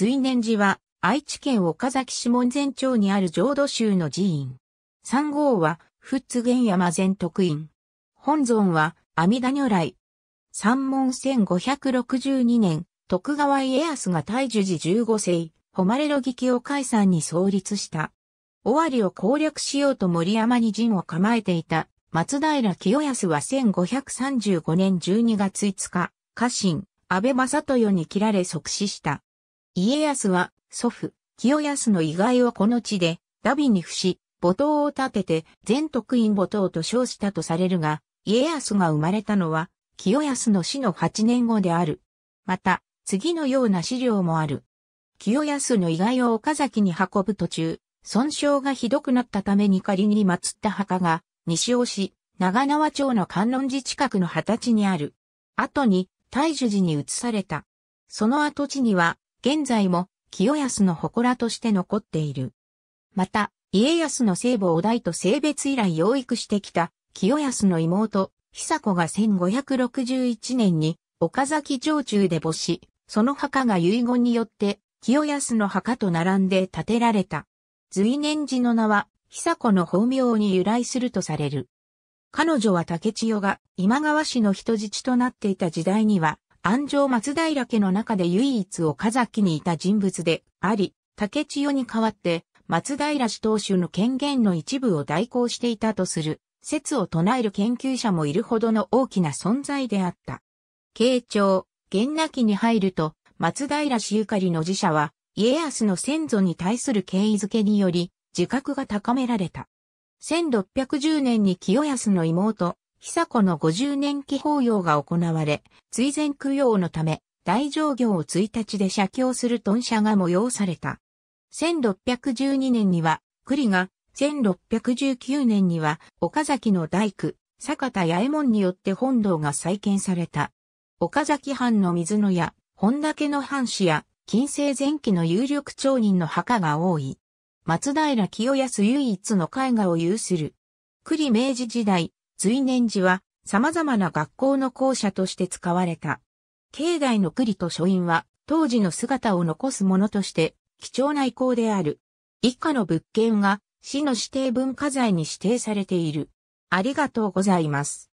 随念寺は、愛知県岡崎市門前町にある浄土宗の寺院。三号は、仏玄山全徳院。本尊は、阿弥陀如来。三門1562年、徳川家康が大樹寺15世、誉れの劇を解散に創立した。尾張を攻略しようと森山に陣を構えていた松平清康は1535年12月5日、家臣、安倍正豊に切られ即死した。家康は祖父、清康の遺骸をこの地で、ダビに付し、母島を建てて、全徳院母島と称したとされるが、家康が生まれたのは、清康の死の8年後である。また、次のような資料もある。清康の遺骸を岡崎に運ぶ途中、損傷がひどくなったために仮に祀った墓が、西尾市、長縄町の観音寺近くの二十歳にある。後に、大樹寺に移された。その跡地には、現在も清康の祠として残っている。また、家康の聖母お大と性別以来養育してきた清康の妹、久子が1561年に岡崎城中で墓し、その墓が遺言によって清康の墓と並んで建てられた。随年寺の名は久子の法名に由来するとされる。彼女は竹千代が今川氏の人質となっていた時代には、安城松平家の中で唯一岡崎にいた人物であり、竹千代に代わって松平氏当主の権限の一部を代行していたとする説を唱える研究者もいるほどの大きな存在であった。慶長、元那期に入ると、松平氏ゆかりの寺社は、家康の先祖に対する敬意づけにより、自覚が高められた。1610年に清康の妹、久子の50年期法要が行われ、追善供養のため、大乗行を1日で写経する豚舎が催された。1612年には、栗が、1619年には、岡崎の大工、坂田八重門によって本堂が再建された。岡崎藩の水野や、本岳の藩士や、近世前期の有力町人の墓が多い。松平清康唯一の絵画を有する。栗明治時代、随年寺は様々な学校の校舎として使われた。境内の栗と書院は当時の姿を残すものとして貴重な遺構である。以下の物件が市の指定文化財に指定されている。ありがとうございます。